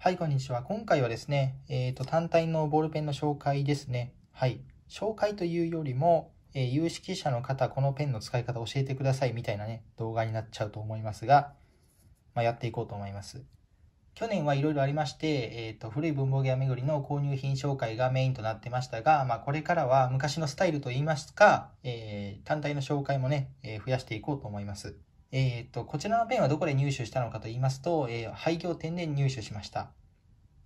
はい、こんにちは。今回はですね、えっ、ー、と、単体のボールペンの紹介ですね。はい。紹介というよりも、えー、有識者の方、このペンの使い方教えてくださいみたいなね、動画になっちゃうと思いますが、まあ、やっていこうと思います。去年はいろいろありまして、えっ、ー、と、古い文房具屋巡りの購入品紹介がメインとなってましたが、まあ、これからは昔のスタイルといいますか、え単体の紹介もね、え増やしていこうと思います。えっ、ー、と、こちらのペンはどこで入手したのかと言いますと、えー、廃業店で入手しました。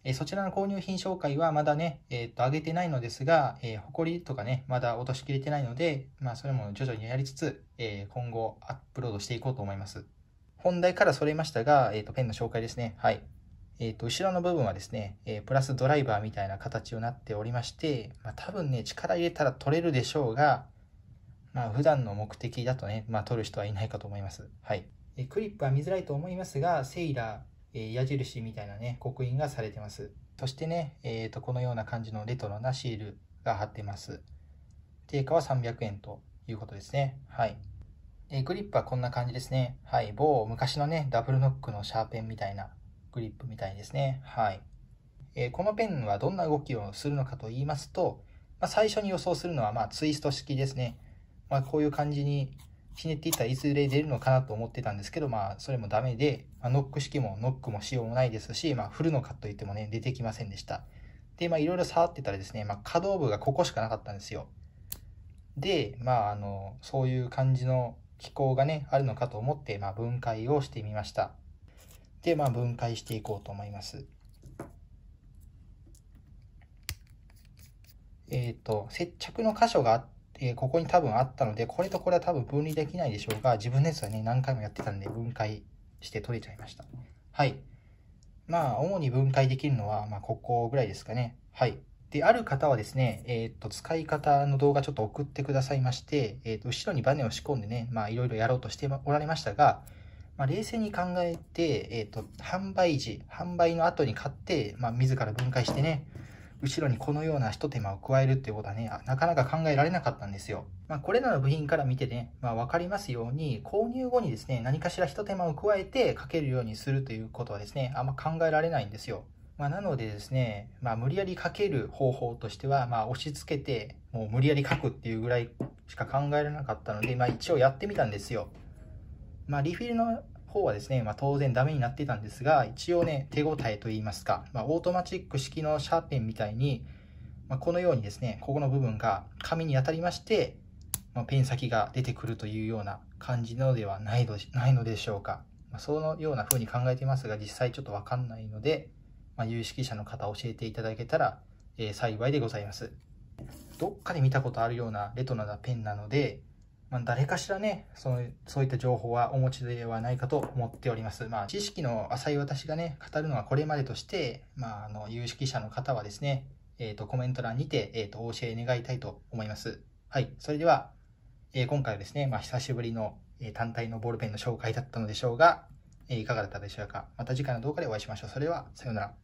えそちらの購入品紹介はまだね、えっ、ー、と、上げてないのですが、えー、誇とかね、まだ落としきれてないので、まあ、それも徐々にやりつつ、えー、今後アップロードしていこうと思います。本題からそれましたが、えっ、ー、と、ペンの紹介ですね。はい。えっ、と、後ろの部分はですね、えプラスドライバーみたいな形になっておりまして、まあ、多分ね、力入れたら取れるでしょうが、まあ、普段の目的だとね、まあ、撮る人はいないかと思います。はい。えクリップは見づらいと思いますが、セイラー、え矢印みたいなね、刻印がされてます。そしてね、えー、とこのような感じのレトロなシールが貼ってます。定価は300円ということですね。はい。えグリップはこんな感じですね。はい。某昔のね、ダブルノックのシャーペンみたいなグリップみたいですね。はい。えー、このペンはどんな動きをするのかと言いますと、まあ、最初に予想するのは、まあ、ツイスト式ですね。まあ、こういう感じにひねっていったらいずれ出るのかなと思ってたんですけど、まあ、それもダメで、まあ、ノック式もノックもしようもないですし、まあ、振るのかといってもね、出てきませんでした。で、まあ、いろいろ触ってたらですね、まあ、可動部がここしかなかったんですよ。で、まあ、あの、そういう感じの機構がね、あるのかと思って、まあ、分解をしてみました。で、まあ、分解していこうと思います。えっ、ー、と、接着の箇所があっえー、ここに多分あったので、これとこれは多分分離できないでしょうが、自分のやつはね、何回もやってたんで、分解して取れちゃいました。はい。まあ、主に分解できるのは、まあ、ここぐらいですかね。はい。で、ある方はですね、えー、っと、使い方の動画ちょっと送ってくださいまして、えー、っと、後ろにバネを仕込んでね、まあ、いろいろやろうとしておられましたが、まあ、冷静に考えて、えっと、販売時、販売の後に買って、まあ、自ら分解してね、後ろにこのような一手間を加えるっていうことはね、なかなか考えられなかったんですよ。まあ、これらの部品から見てね、まあ、わかりますように、購入後にですね、何かしら一手間を加えてかけるようにするということはですね、あんま考えられないんですよ。まあ、なのでですね、まあ、無理やりかける方法としては、まあ、押し付けて、もう無理やり書くっていうぐらいしか考えられなかったので、まあ、一応やってみたんですよ。まあ、リフィルの方はですね、まあ、当然ダメになってたんですが、一応ね、手応えといいますか、まあ、オートマチック式のシャーペンみたいに、まあ、このようにですね、ここの部分が紙に当たりまして、まペン先が出てくるというような感じのではないのないのでしょうか。まそのような風に考えていますが、実際ちょっとわかんないので、ま有識者の方教えていただけたら、えー、幸いでございます。どっかで見たことあるようなレトロなペンなので、まあ、誰かしらねその、そういった情報はお持ちではないかと思っております。まあ、知識の浅い私がね、語るのはこれまでとして、まあ、あの有識者の方はですね、えーと、コメント欄にて、えーと、とお教え願いたいと思います。はい、それでは、えー、今回はですね、まあ、久しぶりの、えー、単体のボールペンの紹介だったのでしょうが、えー、いかがだったでしょうか。また次回の動画でお会いしましょう。それでは、さようなら。